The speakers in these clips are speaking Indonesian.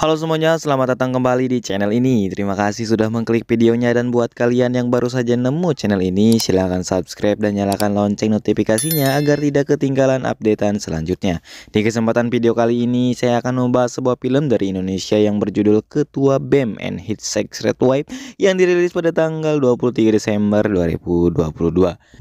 Halo semuanya, selamat datang kembali di channel ini. Terima kasih sudah mengklik videonya dan buat kalian yang baru saja nemu channel ini, silahkan subscribe dan nyalakan lonceng notifikasinya agar tidak ketinggalan updatean selanjutnya. Di kesempatan video kali ini, saya akan membahas sebuah film dari Indonesia yang berjudul Ketua BEM and Hit Sex Red Wipe yang dirilis pada tanggal 23 Desember 2022.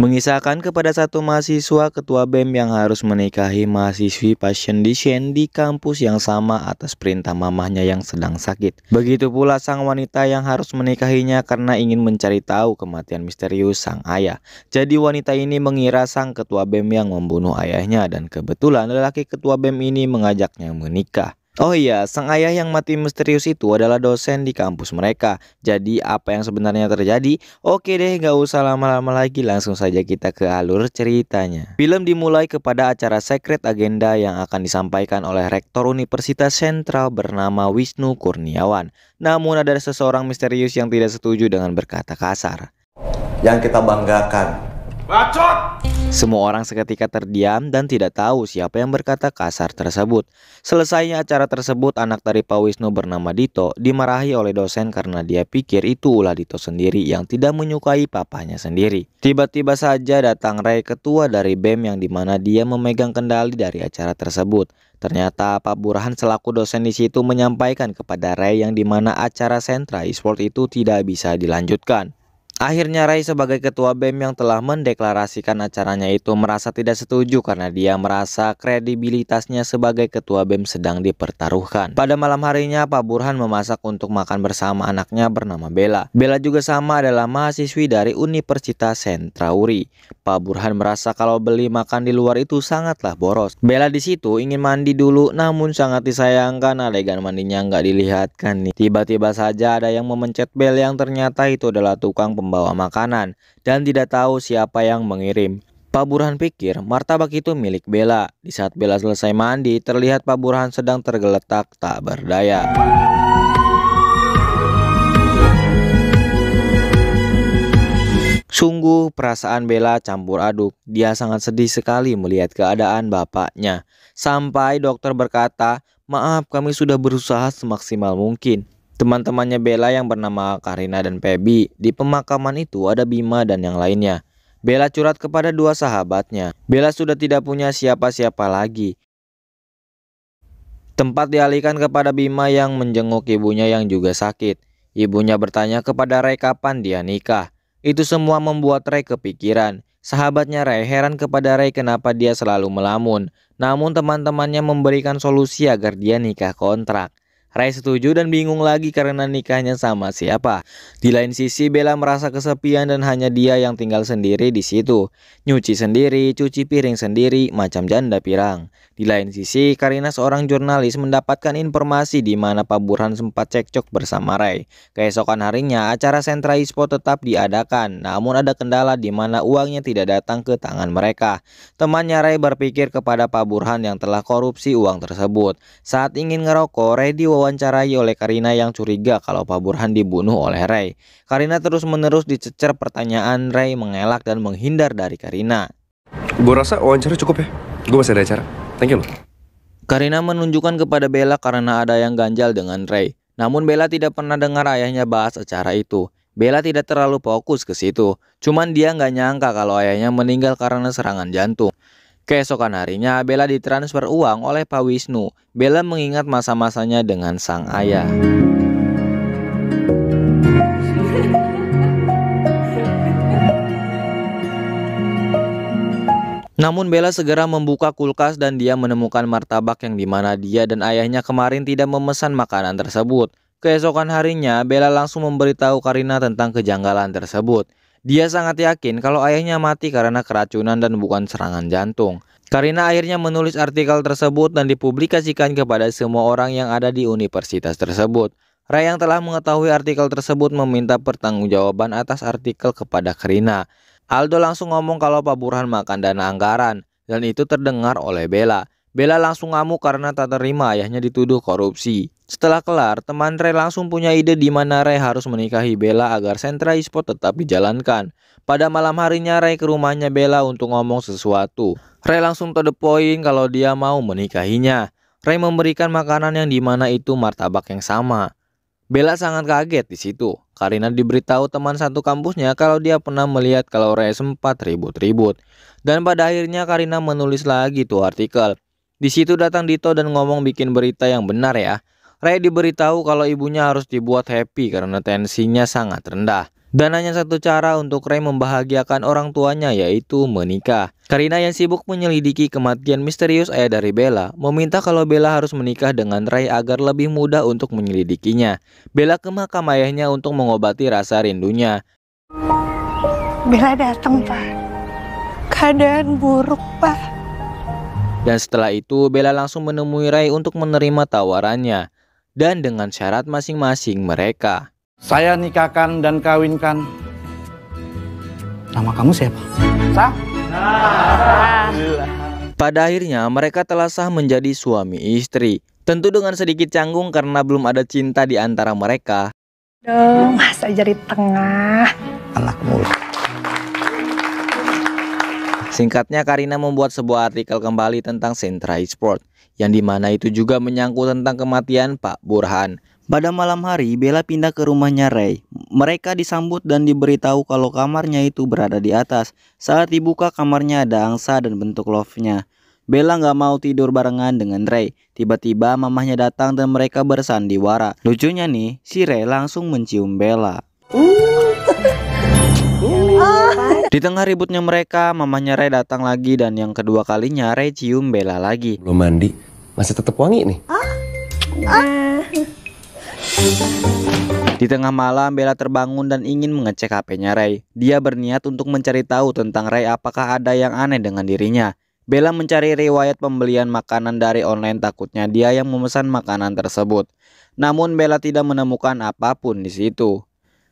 Mengisahkan kepada satu mahasiswa ketua BEM yang harus menikahi mahasiswi passion design di kampus yang sama atas perintah mama rumahnya yang sedang sakit. Begitu pula sang wanita yang harus menikahinya karena ingin mencari tahu kematian misterius sang ayah. Jadi wanita ini mengira sang ketua BEM yang membunuh ayahnya dan kebetulan lelaki ketua BEM ini mengajaknya menikah. Oh iya, sang ayah yang mati misterius itu adalah dosen di kampus mereka. Jadi apa yang sebenarnya terjadi? Oke deh, gak usah lama-lama lagi, langsung saja kita ke alur ceritanya. Film dimulai kepada acara secret agenda yang akan disampaikan oleh Rektor Universitas Sentral bernama Wisnu Kurniawan. Namun ada seseorang misterius yang tidak setuju dengan berkata kasar. Yang kita banggakan. Bacot! Semua orang seketika terdiam dan tidak tahu siapa yang berkata kasar tersebut. Selesainya acara tersebut, anak dari Pak Wisnu bernama Dito dimarahi oleh dosen karena dia pikir itu ulah Dito sendiri yang tidak menyukai papanya sendiri. Tiba-tiba saja datang Ray ketua dari BEM yang dimana dia memegang kendali dari acara tersebut. Ternyata Pak Burhan selaku dosen di situ menyampaikan kepada Ray yang dimana acara sentra e-sport itu tidak bisa dilanjutkan. Akhirnya Rai sebagai ketua BEM yang telah mendeklarasikan acaranya itu merasa tidak setuju karena dia merasa kredibilitasnya sebagai ketua BEM sedang dipertaruhkan. Pada malam harinya Pak Burhan memasak untuk makan bersama anaknya bernama Bella. Bella juga sama adalah mahasiswi dari Universitas Sentrauri. Pak Burhan merasa kalau beli makan di luar itu sangatlah boros. Bella di situ ingin mandi dulu namun sangat disayangkan adegan mandinya nggak dilihatkan nih. Tiba-tiba saja ada yang memencet bel yang ternyata itu adalah tukang pemandian pembawa makanan dan tidak tahu siapa yang mengirim. Pak Burhan pikir martabak itu milik Bella. Di saat Bella selesai mandi, terlihat Pak Burhan sedang tergeletak tak berdaya. Sungguh perasaan Bella campur aduk. Dia sangat sedih sekali melihat keadaan bapaknya. Sampai dokter berkata, maaf kami sudah berusaha semaksimal mungkin. Teman-temannya Bella yang bernama Karina dan Pebi, di pemakaman itu ada Bima dan yang lainnya. Bella curhat kepada dua sahabatnya. Bella sudah tidak punya siapa-siapa lagi. Tempat dialihkan kepada Bima yang menjenguk ibunya yang juga sakit. Ibunya bertanya kepada Ray kapan dia nikah. Itu semua membuat Ray kepikiran. Sahabatnya Ray heran kepada Ray kenapa dia selalu melamun. Namun teman-temannya memberikan solusi agar dia nikah kontrak. Ray setuju dan bingung lagi karena nikahnya sama siapa. Di lain sisi, Bella merasa kesepian dan hanya dia yang tinggal sendiri di situ. Nyuci sendiri, cuci piring sendiri, macam janda pirang. Di lain sisi, Karina seorang jurnalis mendapatkan informasi di mana Pak Burhan sempat cekcok bersama Ray. Keesokan harinya, acara sentra ISPO tetap diadakan, namun ada kendala di mana uangnya tidak datang ke tangan mereka. Temannya Ray berpikir kepada Pak Burhan yang telah korupsi uang tersebut. Saat ingin ngerokok, Ray diwawancara diwawancarai oleh Karina yang curiga kalau Pak Burhan dibunuh oleh Ray. Karina terus-menerus dicecer pertanyaan Ray mengelak dan menghindar dari Karina. Gue rasa wawancara cukup ya. Gue masih ada acara. Thank you. Karina menunjukkan kepada Bella karena ada yang ganjal dengan Ray. Namun Bella tidak pernah dengar ayahnya bahas acara itu. Bella tidak terlalu fokus ke situ. Cuman dia nggak nyangka kalau ayahnya meninggal karena serangan jantung. Keesokan harinya, Bella ditransfer uang oleh Pak Wisnu. Bella mengingat masa-masanya dengan sang ayah. Namun Bella segera membuka kulkas dan dia menemukan martabak yang dimana dia dan ayahnya kemarin tidak memesan makanan tersebut. Keesokan harinya, Bella langsung memberitahu Karina tentang kejanggalan tersebut. Dia sangat yakin kalau ayahnya mati karena keracunan dan bukan serangan jantung. Karina akhirnya menulis artikel tersebut dan dipublikasikan kepada semua orang yang ada di universitas tersebut. Ray yang telah mengetahui artikel tersebut meminta pertanggungjawaban atas artikel kepada Karina. Aldo langsung ngomong kalau Pak Burhan makan dana anggaran dan itu terdengar oleh Bella. Bella langsung ngamuk karena tak terima ayahnya dituduh korupsi. Setelah kelar, teman Ray langsung punya ide di mana Ray harus menikahi Bella agar sentra e-sport tetap dijalankan. Pada malam harinya Ray ke rumahnya Bella untuk ngomong sesuatu. Ray langsung to the point kalau dia mau menikahinya. Ray memberikan makanan yang dimana itu martabak yang sama. Bella sangat kaget di situ karena diberitahu teman satu kampusnya kalau dia pernah melihat kalau Ray sempat ribut-ribut. Dan pada akhirnya Karina menulis lagi tuh artikel di situ datang Dito dan ngomong bikin berita yang benar ya. Ray diberitahu kalau ibunya harus dibuat happy karena tensinya sangat rendah. Dan hanya satu cara untuk Ray membahagiakan orang tuanya yaitu menikah. Karina yang sibuk menyelidiki kematian misterius ayah dari Bella meminta kalau Bella harus menikah dengan Ray agar lebih mudah untuk menyelidikinya. Bella ke makam ayahnya untuk mengobati rasa rindunya. Bella datang, Pak. Keadaan buruk, Pak. Dan setelah itu Bella langsung menemui Ray untuk menerima tawarannya dan dengan syarat masing-masing mereka. Saya nikahkan dan kawinkan. Nama kamu siapa? Sah? Pada akhirnya mereka telah sah menjadi suami istri. Tentu dengan sedikit canggung karena belum ada cinta di antara mereka. Duh, masa jadi tengah. Anak mulut. Singkatnya, Karina membuat sebuah artikel kembali tentang sentra Esports yang dimana itu juga menyangkut tentang kematian Pak Burhan. Pada malam hari, Bella pindah ke rumahnya Ray. Mereka disambut dan diberitahu kalau kamarnya itu berada di atas. Saat dibuka kamarnya ada angsa dan bentuk love-nya. Bella nggak mau tidur barengan dengan Ray. Tiba-tiba mamahnya datang dan mereka bersandiwara. Lucunya nih, si Ray langsung mencium Bella. Uh. Di tengah ributnya mereka, mamahnya Ray datang lagi dan yang kedua kalinya Ray cium Bella lagi. Belum mandi, masih tetap wangi nih. Di tengah malam, Bella terbangun dan ingin mengecek HP-nya Ray. Dia berniat untuk mencari tahu tentang Ray apakah ada yang aneh dengan dirinya. Bella mencari riwayat pembelian makanan dari online takutnya dia yang memesan makanan tersebut. Namun Bella tidak menemukan apapun di situ.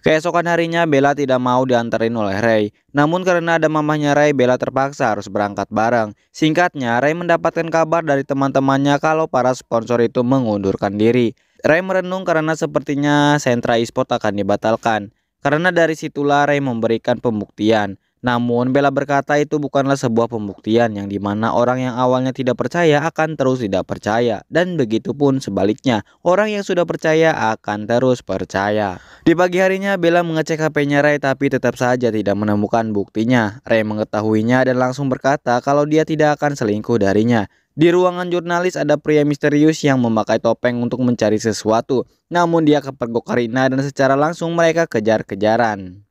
Keesokan harinya Bella tidak mau dianterin oleh Ray. Namun karena ada mamahnya Ray, Bella terpaksa harus berangkat bareng. Singkatnya, Ray mendapatkan kabar dari teman-temannya kalau para sponsor itu mengundurkan diri. Ray merenung karena sepertinya sentra e-sport akan dibatalkan. Karena dari situlah Ray memberikan pembuktian namun Bella berkata itu bukanlah sebuah pembuktian yang dimana orang yang awalnya tidak percaya akan terus tidak percaya dan begitu pun sebaliknya orang yang sudah percaya akan terus percaya. Di pagi harinya Bella mengecek HP-nya Ray tapi tetap saja tidak menemukan buktinya. Ray mengetahuinya dan langsung berkata kalau dia tidak akan selingkuh darinya. Di ruangan jurnalis ada pria misterius yang memakai topeng untuk mencari sesuatu. Namun dia kepergok Karina dan secara langsung mereka kejar-kejaran.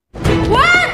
Wow!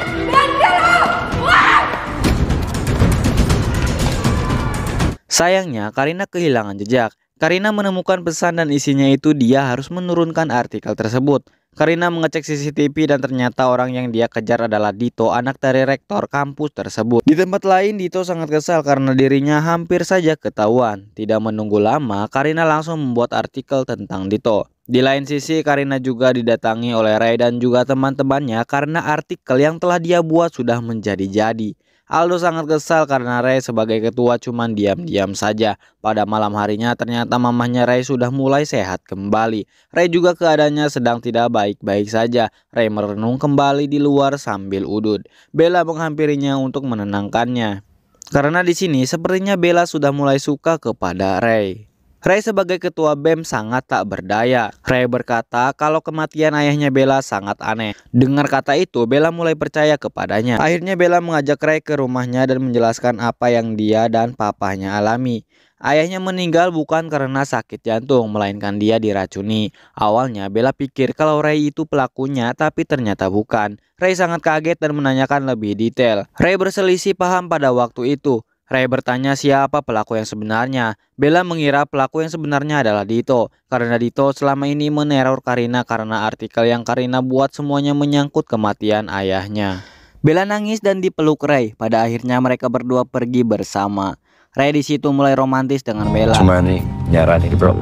Sayangnya, Karina kehilangan jejak. Karina menemukan pesan dan isinya itu dia harus menurunkan artikel tersebut. Karina mengecek CCTV dan ternyata orang yang dia kejar adalah Dito, anak dari rektor kampus tersebut. Di tempat lain, Dito sangat kesal karena dirinya hampir saja ketahuan. Tidak menunggu lama, Karina langsung membuat artikel tentang Dito. Di lain sisi, Karina juga didatangi oleh Ray dan juga teman-temannya karena artikel yang telah dia buat sudah menjadi-jadi. Aldo sangat kesal karena Ray sebagai ketua cuman diam-diam saja. Pada malam harinya ternyata mamahnya Ray sudah mulai sehat kembali. Ray juga keadaannya sedang tidak baik-baik saja. Ray merenung kembali di luar sambil udut. Bella menghampirinya untuk menenangkannya. Karena di sini sepertinya Bella sudah mulai suka kepada Ray. Ray sebagai ketua BEM sangat tak berdaya. Ray berkata kalau kematian ayahnya Bella sangat aneh. Dengar kata itu, Bella mulai percaya kepadanya. Akhirnya Bella mengajak Ray ke rumahnya dan menjelaskan apa yang dia dan papahnya alami. Ayahnya meninggal bukan karena sakit jantung, melainkan dia diracuni. Awalnya Bella pikir kalau Ray itu pelakunya, tapi ternyata bukan. Ray sangat kaget dan menanyakan lebih detail. Ray berselisih paham pada waktu itu. Ray bertanya siapa pelaku yang sebenarnya. Bella mengira pelaku yang sebenarnya adalah Dito, karena Dito selama ini meneror Karina karena artikel yang Karina buat semuanya menyangkut kematian ayahnya. Bella nangis dan dipeluk Ray. Pada akhirnya mereka berdua pergi bersama. Ray di situ mulai romantis dengan Bella. Cuma nih, nih bro.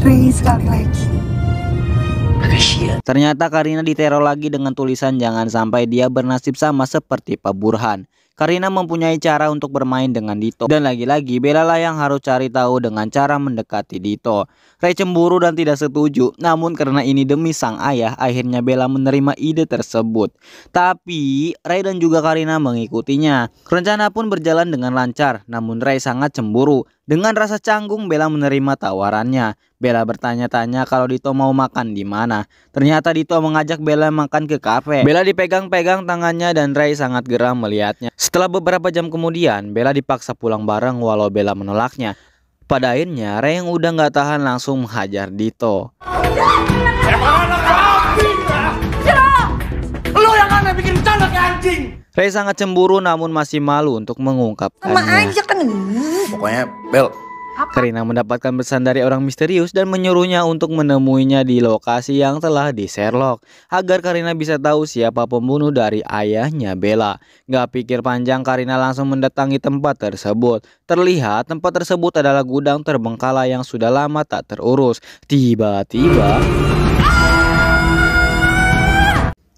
Ray sekali lagi. Ternyata Karina diteror lagi dengan tulisan jangan sampai dia bernasib sama seperti Pak Burhan. Karina mempunyai cara untuk bermain dengan Dito. Dan lagi-lagi Bella lah yang harus cari tahu dengan cara mendekati Dito. Ray cemburu dan tidak setuju, namun karena ini demi sang ayah, akhirnya Bella menerima ide tersebut. Tapi Ray dan juga Karina mengikutinya. Rencana pun berjalan dengan lancar, namun Ray sangat cemburu dengan rasa canggung Bella menerima tawarannya. Bella bertanya-tanya kalau Dito mau makan di mana. Ternyata Dito mengajak Bella makan ke kafe. Bella dipegang-pegang tangannya dan Ray sangat geram melihatnya. Setelah beberapa jam kemudian, Bella dipaksa pulang bareng walau Bella menolaknya. Pada akhirnya, Ray yang udah nggak tahan langsung menghajar Dito. Lo yang aneh bikin bercanda kayak anjing! Ray sangat cemburu namun masih malu untuk mengungkapkannya. Sama aja kan. Pokoknya Bel. Karina mendapatkan pesan dari orang misterius dan menyuruhnya untuk menemuinya di lokasi yang telah di Sherlock agar Karina bisa tahu siapa pembunuh dari ayahnya Bella. Gak pikir panjang Karina langsung mendatangi tempat tersebut. Terlihat tempat tersebut adalah gudang terbengkalai yang sudah lama tak terurus. Tiba-tiba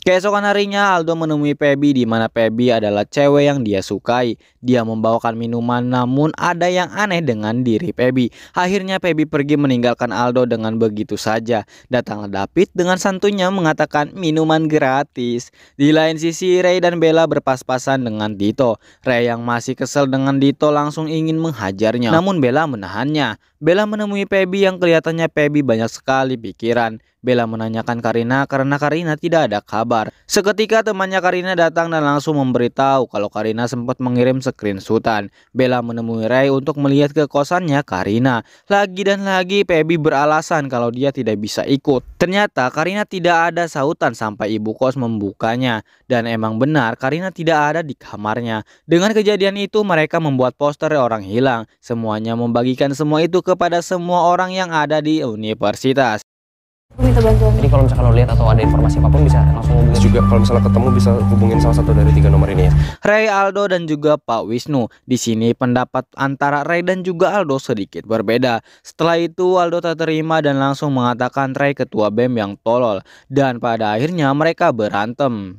Keesokan harinya Aldo menemui Pebi di mana Pebi adalah cewek yang dia sukai. Dia membawakan minuman namun ada yang aneh dengan diri Pebi. Akhirnya Pebi pergi meninggalkan Aldo dengan begitu saja. Datanglah David dengan santunya mengatakan minuman gratis. Di lain sisi Ray dan Bella berpas-pasan dengan Dito. Ray yang masih kesel dengan Dito langsung ingin menghajarnya. Namun Bella menahannya. Bella menemui Pebi yang kelihatannya Pebi banyak sekali pikiran. Bella menanyakan Karina karena Karina tidak ada kabar kabar. Seketika temannya Karina datang dan langsung memberitahu kalau Karina sempat mengirim screenshotan. Bella menemui Ray untuk melihat ke kosannya Karina. Lagi dan lagi Pebi beralasan kalau dia tidak bisa ikut. Ternyata Karina tidak ada sautan sampai ibu kos membukanya. Dan emang benar Karina tidak ada di kamarnya. Dengan kejadian itu mereka membuat poster orang hilang. Semuanya membagikan semua itu kepada semua orang yang ada di universitas minta bantuan. Jadi kalau misalkan lo lihat atau ada informasi apapun bisa langsung hubungin. Juga kalau misalnya ketemu bisa hubungin salah satu dari tiga nomor ini ya. Ray Aldo dan juga Pak Wisnu. Di sini pendapat antara Ray dan juga Aldo sedikit berbeda. Setelah itu Aldo tak terima dan langsung mengatakan Ray ketua BEM yang tolol dan pada akhirnya mereka berantem.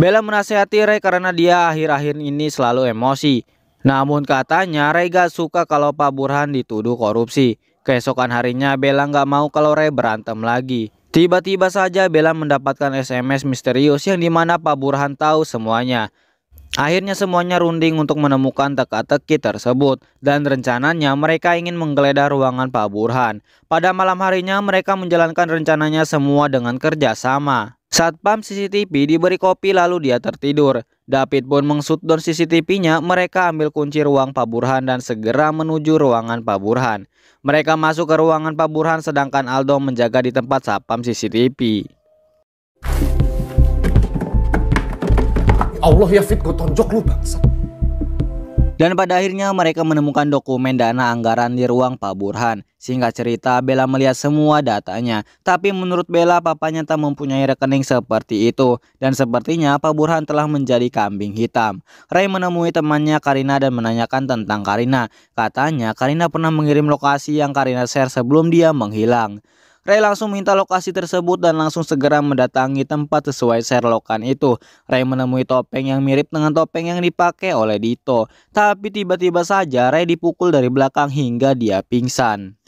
Bella menasehati Ray karena dia akhir-akhir ini selalu emosi. Namun katanya Rega suka kalau Pak Burhan dituduh korupsi. Keesokan harinya Bella nggak mau kalau Ray berantem lagi. Tiba-tiba saja Bella mendapatkan SMS misterius yang dimana Pak Burhan tahu semuanya. Akhirnya semuanya runding untuk menemukan teka-teki tersebut dan rencananya mereka ingin menggeledah ruangan Pak Burhan. Pada malam harinya mereka menjalankan rencananya semua dengan kerjasama. Satpam CCTV diberi kopi lalu dia tertidur. David pun mengsutdown CCTV-nya, mereka ambil kunci ruang Pak Burhan dan segera menuju ruangan Pak Burhan. Mereka masuk ke ruangan Pak Burhan sedangkan Aldo menjaga di tempat satpam CCTV. Allah ya fit gue tonjok lu bangsa. Dan pada akhirnya mereka menemukan dokumen dana anggaran di ruang Pak Burhan. Singkat cerita, Bella melihat semua datanya. Tapi menurut Bella, papanya tak mempunyai rekening seperti itu. Dan sepertinya Pak Burhan telah menjadi kambing hitam. Ray menemui temannya Karina dan menanyakan tentang Karina. Katanya Karina pernah mengirim lokasi yang Karina share sebelum dia menghilang. Ray langsung minta lokasi tersebut dan langsung segera mendatangi tempat sesuai serlokan itu. Ray menemui topeng yang mirip dengan topeng yang dipakai oleh Dito. Tapi tiba-tiba saja Ray dipukul dari belakang hingga dia pingsan.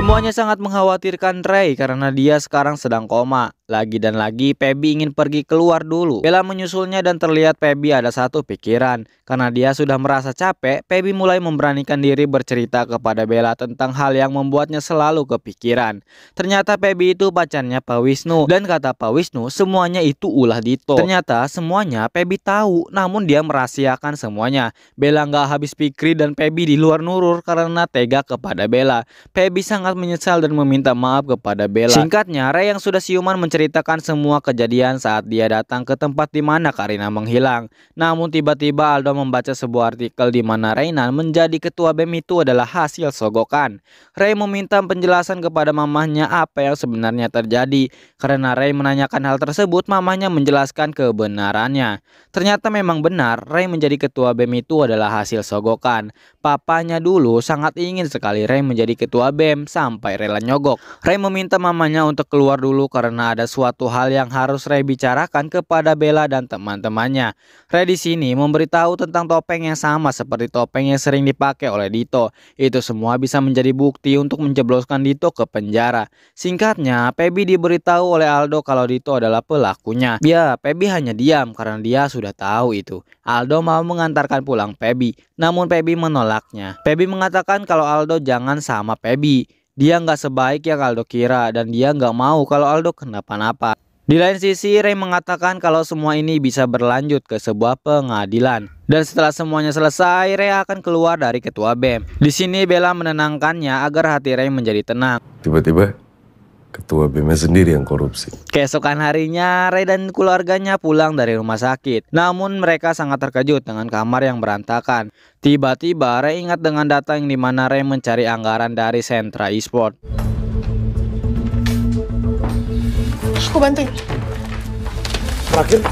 Semuanya sangat mengkhawatirkan Ray karena dia sekarang sedang koma. Lagi dan lagi Pebi ingin pergi keluar dulu. Bella menyusulnya dan terlihat Pebi ada satu pikiran. Karena dia sudah merasa capek, Pebi mulai memberanikan diri bercerita kepada Bella tentang hal yang membuatnya selalu kepikiran. Ternyata Pebi itu pacarnya Pak Wisnu. Dan kata Pak Wisnu, semuanya itu ulah Dito. Ternyata semuanya Pebi tahu, namun dia merahasiakan semuanya. Bella nggak habis pikir dan Pebi di luar nurur karena tega kepada Bella. Pebi sangat sangat menyesal dan meminta maaf kepada Bella. Singkatnya, Ray yang sudah siuman menceritakan semua kejadian saat dia datang ke tempat di mana Karina menghilang. Namun tiba-tiba Aldo membaca sebuah artikel di mana Reina menjadi ketua BEM itu adalah hasil sogokan. Ray meminta penjelasan kepada mamahnya apa yang sebenarnya terjadi. Karena Ray menanyakan hal tersebut, mamahnya menjelaskan kebenarannya. Ternyata memang benar, Ray menjadi ketua BEM itu adalah hasil sogokan. Papanya dulu sangat ingin sekali Ray menjadi ketua BEM sampai rela nyogok. Ray meminta mamanya untuk keluar dulu karena ada suatu hal yang harus Ray bicarakan kepada Bella dan teman-temannya. Ray di sini memberitahu tentang topeng yang sama seperti topeng yang sering dipakai oleh Dito. Itu semua bisa menjadi bukti untuk menjebloskan Dito ke penjara. Singkatnya, Pebi diberitahu oleh Aldo kalau Dito adalah pelakunya. Ya, Pebi hanya diam karena dia sudah tahu itu. Aldo mau mengantarkan pulang Pebi, namun Pebi menolaknya. Pebi mengatakan kalau Aldo jangan sama Pebi dia nggak sebaik yang Aldo kira dan dia nggak mau kalau Aldo kenapa-napa. Di lain sisi, Ray mengatakan kalau semua ini bisa berlanjut ke sebuah pengadilan. Dan setelah semuanya selesai, Ray akan keluar dari ketua BEM. Di sini Bella menenangkannya agar hati Ray menjadi tenang. Tiba-tiba ketua BM sendiri yang korupsi. Keesokan harinya, Ray dan keluarganya pulang dari rumah sakit. Namun mereka sangat terkejut dengan kamar yang berantakan. Tiba-tiba Ray ingat dengan data yang dimana Ray mencari anggaran dari sentra Esport. Aku bantuin. Terakhir.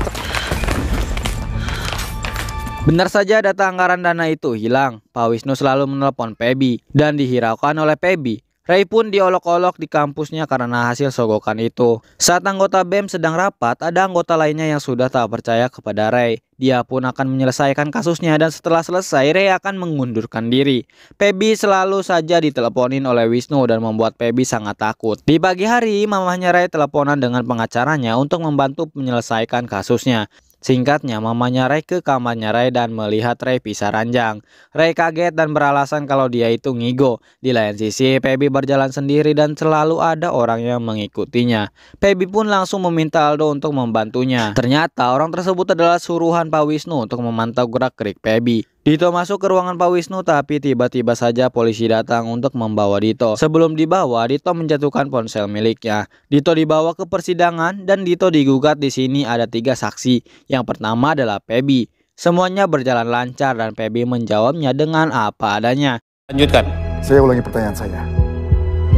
Benar saja data anggaran dana itu hilang. Pak Wisnu selalu menelpon Pebi dan dihiraukan oleh Pebi Ray pun diolok-olok di kampusnya karena hasil sogokan itu. Saat anggota BEM sedang rapat, ada anggota lainnya yang sudah tak percaya kepada Ray. Dia pun akan menyelesaikan kasusnya dan setelah selesai Ray akan mengundurkan diri. Pebi selalu saja diteleponin oleh Wisnu dan membuat Pebi sangat takut. Di pagi hari, mamahnya Ray teleponan dengan pengacaranya untuk membantu menyelesaikan kasusnya. Singkatnya, mamanya Ray ke kamarnya Ray dan melihat Ray pisah ranjang. Ray kaget dan beralasan kalau dia itu ngigo. Di lain sisi, Pebi berjalan sendiri dan selalu ada orang yang mengikutinya. Pebi pun langsung meminta Aldo untuk membantunya. Ternyata orang tersebut adalah suruhan Pak Wisnu untuk memantau gerak-gerik Pebi. Dito masuk ke ruangan Pak Wisnu tapi tiba-tiba saja polisi datang untuk membawa Dito. Sebelum dibawa, Dito menjatuhkan ponsel miliknya. Dito dibawa ke persidangan dan Dito digugat di sini ada tiga saksi. Yang pertama adalah Pebi. Semuanya berjalan lancar dan Pebi menjawabnya dengan apa adanya. Lanjutkan. Saya ulangi pertanyaan saya.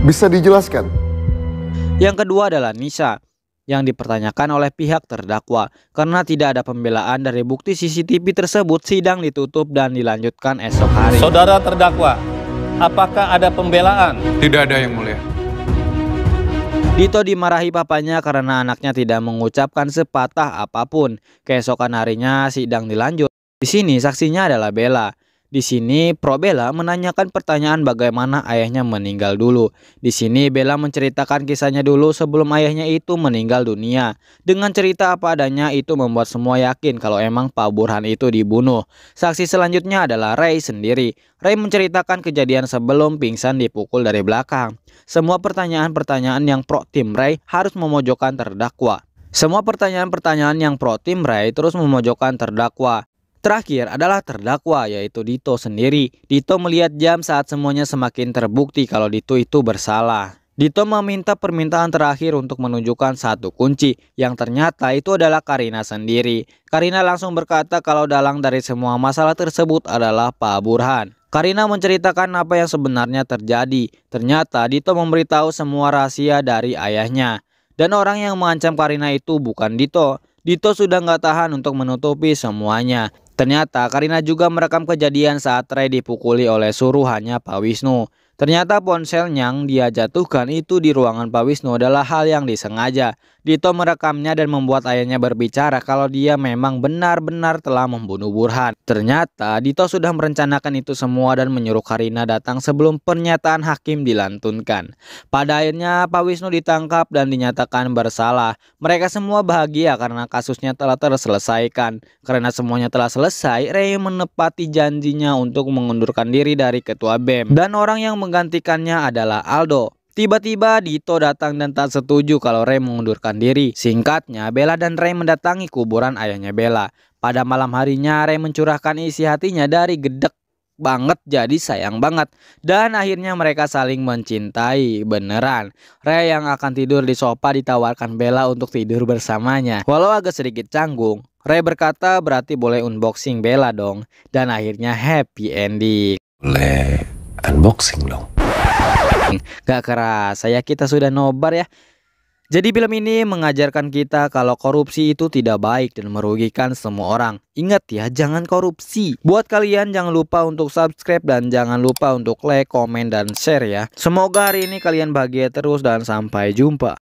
Bisa dijelaskan? Yang kedua adalah Nisa yang dipertanyakan oleh pihak terdakwa. Karena tidak ada pembelaan dari bukti CCTV tersebut, sidang ditutup dan dilanjutkan esok hari. Saudara terdakwa, apakah ada pembelaan? Tidak ada yang mulia. Dito dimarahi papanya karena anaknya tidak mengucapkan sepatah apapun. Keesokan harinya sidang dilanjut. Di sini saksinya adalah Bella. Di sini, Pro Bella menanyakan pertanyaan bagaimana ayahnya meninggal dulu. Di sini, Bella menceritakan kisahnya dulu sebelum ayahnya itu meninggal dunia. Dengan cerita apa adanya, itu membuat semua yakin kalau emang Pak Burhan itu dibunuh. Saksi selanjutnya adalah Ray sendiri. Ray menceritakan kejadian sebelum pingsan dipukul dari belakang. Semua pertanyaan-pertanyaan yang pro tim Ray harus memojokkan terdakwa. Semua pertanyaan-pertanyaan yang pro tim Ray terus memojokkan terdakwa. Terakhir adalah terdakwa yaitu Dito sendiri. Dito melihat jam saat semuanya semakin terbukti kalau Dito itu bersalah. Dito meminta permintaan terakhir untuk menunjukkan satu kunci yang ternyata itu adalah Karina sendiri. Karina langsung berkata kalau dalang dari semua masalah tersebut adalah Pak Burhan. Karina menceritakan apa yang sebenarnya terjadi. Ternyata Dito memberitahu semua rahasia dari ayahnya. Dan orang yang mengancam Karina itu bukan Dito. Dito sudah nggak tahan untuk menutupi semuanya. Ternyata Karina juga merekam kejadian saat Ray dipukuli oleh suruhannya Pak Wisnu. Ternyata ponsel yang dia jatuhkan itu di ruangan Pak Wisnu adalah hal yang disengaja. Dito merekamnya dan membuat ayahnya berbicara kalau dia memang benar-benar telah membunuh Burhan. Ternyata Dito sudah merencanakan itu semua dan menyuruh Karina datang sebelum pernyataan hakim dilantunkan. Pada akhirnya Pak Wisnu ditangkap dan dinyatakan bersalah. Mereka semua bahagia karena kasusnya telah terselesaikan. Karena semuanya telah selesai, Ray menepati janjinya untuk mengundurkan diri dari ketua BEM. Dan orang yang menggantikannya adalah Aldo. Tiba-tiba Dito datang dan tak setuju kalau Ray mengundurkan diri. Singkatnya, Bella dan Ray mendatangi kuburan ayahnya Bella. Pada malam harinya, Ray mencurahkan isi hatinya dari gedek banget jadi sayang banget dan akhirnya mereka saling mencintai beneran Ray yang akan tidur di sofa ditawarkan Bella untuk tidur bersamanya walau agak sedikit canggung Ray berkata berarti boleh unboxing Bella dong dan akhirnya happy ending boleh unboxing dong. Gak keras. Saya kita sudah nobar ya. Jadi film ini mengajarkan kita kalau korupsi itu tidak baik dan merugikan semua orang. Ingat ya, jangan korupsi. Buat kalian jangan lupa untuk subscribe dan jangan lupa untuk like, komen, dan share ya. Semoga hari ini kalian bahagia terus dan sampai jumpa.